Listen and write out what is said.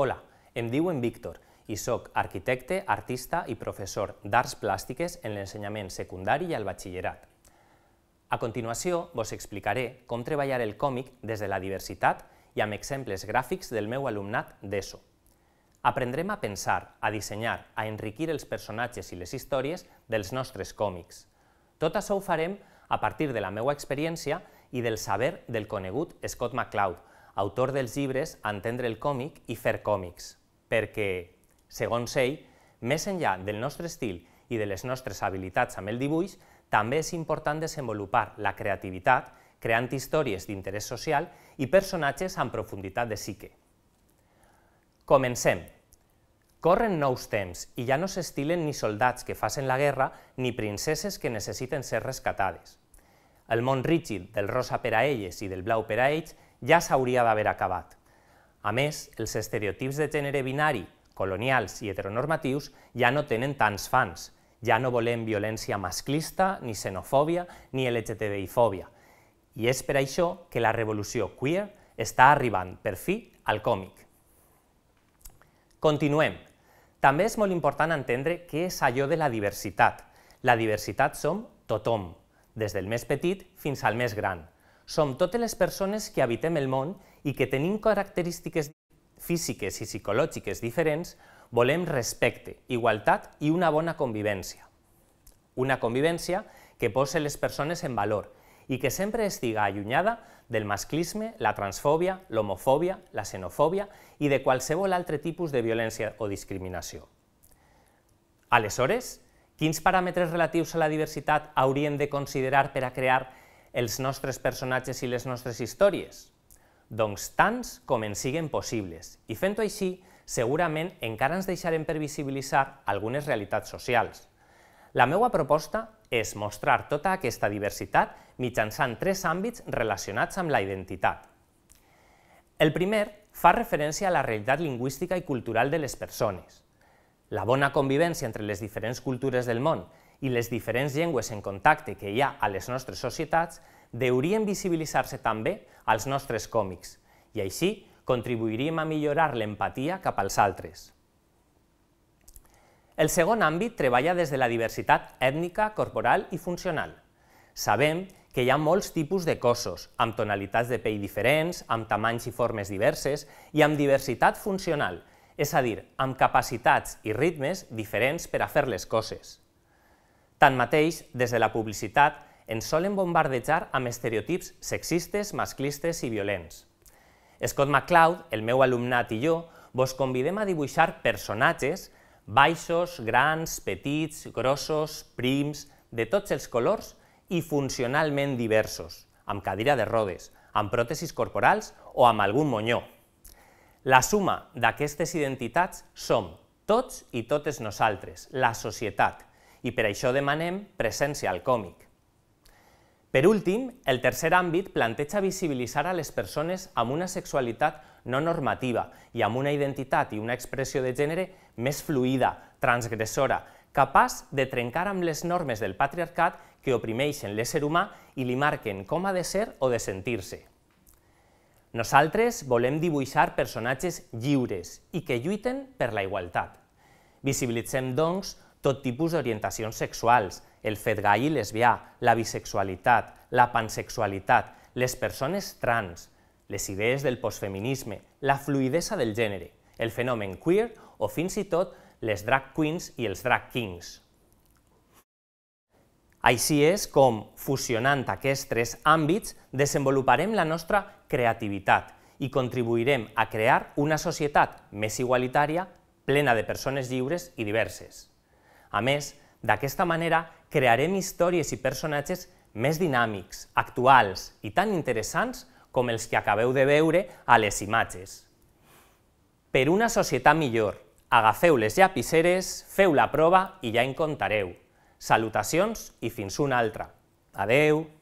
Hola, em diuen Víctor i sóc arquitecte, artista i professor d'arts plàstiques en l'ensenyament secundari i al batxillerat. A continuació, vos explicaré com treballar el còmic des de la diversitat i amb exemples gràfics del meu alumnat d'ESO. Aprendrem a pensar, a dissenyar, a enriquir els personatges i les històries dels nostres còmics. Tot això ho farem a partir de la meva experiència i del saber del conegut Scott McCloud, autor dels llibres entendre el còmic i fer còmics, perquè, segons ell, més enllà del nostre estil i de les nostres habilitats amb el dibuix, també és important desenvolupar la creativitat creant històries d'interès social i personatges amb profunditat de psique. Comencem. Corren nous temps i ja no s'estilen ni soldats que facen la guerra ni princeses que necessiten ser rescatades. El món rígid del rosa per a elles i del blau per a ells ja s'hauria d'haver acabat. A més, els estereotips de gènere binari, colonials i heteronormatius ja no tenen tants fans. Ja no volem violència masclista, ni xenofòbia, ni LGTBI-fòbia. I és per això que la revolució queer està arribant, per fi, al còmic. Continuem. També és molt important entendre què és allò de la diversitat. La diversitat som tothom, des del més petit fins al més gran som totes les persones que habitem el món i que tenim característiques físiques i psicològiques diferents, volem respecte, igualtat i una bona convivència. Una convivència que posa les persones en valor i que sempre estiga allunyada del masclisme, la transfòbia, l'homofòbia, la xenofòbia i de qualsevol altre tipus de violència o discriminació. Aleshores, quins paràmetres relatius a la diversitat hauríem de considerar per a crear els nostres personatges i les nostres històries? Doncs tants com ens siguen possibles, i fent-ho així, segurament encara ens deixarem per visibilitzar algunes realitats socials. La meva proposta és mostrar tota aquesta diversitat mitjançant tres àmbits relacionats amb la identitat. El primer fa referència a la realitat lingüística i cultural de les persones. La bona convivència entre les diferents cultures del món i les diferents llengües en contacte que hi ha a les nostres societats deurien visibilitzar-se també als nostres còmics i així contribuiríem a millorar l'empatia cap als altres. El segon àmbit treballa des de la diversitat ètnica, corporal i funcional. Sabem que hi ha molts tipus de cossos, amb tonalitats de pell diferents, amb tamanys i formes diverses i amb diversitat funcional, és a dir, amb capacitats i ritmes diferents per a fer les coses. Tanmateix, des de la publicitat, ens solen bombardejar amb estereotips sexistes, masclistes i violents. Scott McCloud, el meu alumnat i jo, vos convidem a dibuixar personatges baixos, grans, petits, grossos, prims, de tots els colors i funcionalment diversos, amb cadira de rodes, amb pròtesis corporals o amb algun monyó. La suma d'aquestes identitats som tots i totes nosaltres, la societat, i per això demanem presència al còmic. Per últim, el tercer àmbit planteja visibilitzar a les persones amb una sexualitat no normativa i amb una identitat i una expressió de gènere més fluida, transgressora, capaç de trencar amb les normes del patriarcat que oprimeixen l'ésser humà i li marquen com ha de ser o de sentir-se. Nosaltres volem dibuixar personatges lliures i que lluiten per la igualtat. Visibilitzem, doncs, tot tipus d'orientacions sexuals, el fet gai i lesbià, la bisexualitat, la pansexualitat, les persones trans, les idees del postfeminisme, la fluidesa del gènere, el fenomen queer o fins i tot les drag queens i els drag kings. Així és com, fusionant aquests tres àmbits, desenvoluparem la nostra creativitat i contribuirem a crear una societat més igualitària, plena de persones lliures i diverses. A més, d'aquesta manera crearem històries i personatges més dinàmics, actuals i tan interessants com els que acabeu de veure a les imatges. Per una societat millor, agafeu les llapiceres, feu la prova i ja en contareu. Salutacions i fins una altra. Adeu!